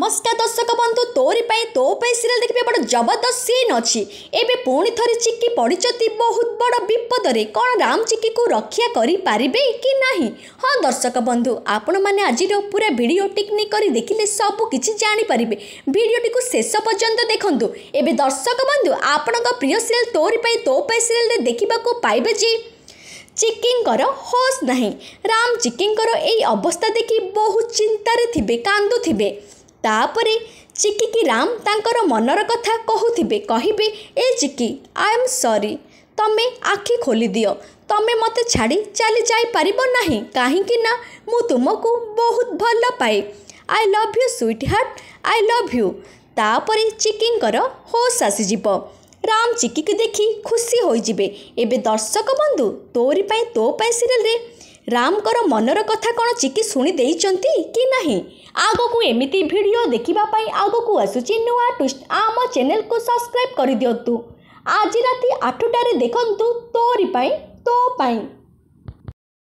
ମସ୍କା ଦର୍ଶକ ବନ୍ଧୁ ତୋରି ପାଇଁ ତୋ ପାଇଁ ସିରିଏଲ୍ ଦେଖିବା ବଡ଼ ଜବରଦସ୍ତ ସିନ୍ ଅଛି ଏବେ ପୁଣି ଥରେ ଚିକି ପଡ଼ିଛନ୍ତି ବହୁତ ବଡ଼ ବିପଦରେ କ'ଣ ରାମ ଚିକିକୁ ରକ୍ଷା କରିପାରିବେ କି ନାହିଁ ହଁ ଦର୍ଶକ ବନ୍ଧୁ ଆପଣମାନେ ଆଜିର ପୁରା ଭିଡ଼ିଓ ଟିକ୍ନିକ୍ କରି ଦେଖିଲେ ସବୁ କିଛି ଜାଣିପାରିବେ ଭିଡ଼ିଓଟିକୁ ଶେଷ ପର୍ଯ୍ୟନ୍ତ ଦେଖନ୍ତୁ ଏବେ ଦର୍ଶକ ବନ୍ଧୁ ଆପଣଙ୍କ ପ୍ରିୟ ସିରିଏଲ୍ ତୋରି ପାଇଁ ତୋ ପାଇଁ ସିରିଏଲ୍ରେ ଦେଖିବାକୁ ପାଇବେ ଯେ ଚିକିଙ୍କର ହୋସ୍ ନାହିଁ ରାମ ଚିକିଙ୍କର ଏଇ ଅବସ୍ଥା ଦେଖି ବହୁ ଚିନ୍ତାରେ ଥିବେ କାନ୍ଦୁଥିବେ ତାପରେ ଚିକିକି ରାମ ତାଙ୍କର ମନର କଥା କହୁଥିବେ କହିବେ ଏ ଚିକି ଆଇ ଏମ୍ ସରି ତମେ ଆଖି ଖୋଲିଦିଅ ତମେ ମୋତେ ଛାଡ଼ି ଚାଲି ଯାଇପାରିବ ନାହିଁ କାହିଁକି ନା ମୁଁ ତୁମକୁ ବହୁତ ଭଲ ପାଏ I love you sweetheart I love you ତାପରେ ଚିକିଙ୍କର ହୋସ୍ ଆସିଯିବ ରାମ ଚିକିକି ଦେଖି ଖୁସି ହୋଇଯିବେ ଏବେ ଦର୍ଶକ ବନ୍ଧୁ ତୋରି ପାଇଁ ତୋ ପାଇଁ ସିରିଏଲ୍ରେ ରାମଙ୍କର ମନର କଥା କ'ଣ ଚିକି ଶୁଣି ଦେଇଛନ୍ତି କି ନାହିଁ ଆଗକୁ ଏମିତି ଭିଡ଼ିଓ ଦେଖିବା ପାଇଁ ଆଗକୁ ଆସୁଛି ନୂଆ ଟ୍ୱିଷ୍ଟ ଆମ ଚ୍ୟାନେଲକୁ ସବସ୍କ୍ରାଇବ୍ କରିଦିଅନ୍ତୁ ଆଜି ରାତି ଆଠଟାରେ ଦେଖନ୍ତୁ ତୋରି ପାଇଁ ତୋ ପାଇଁ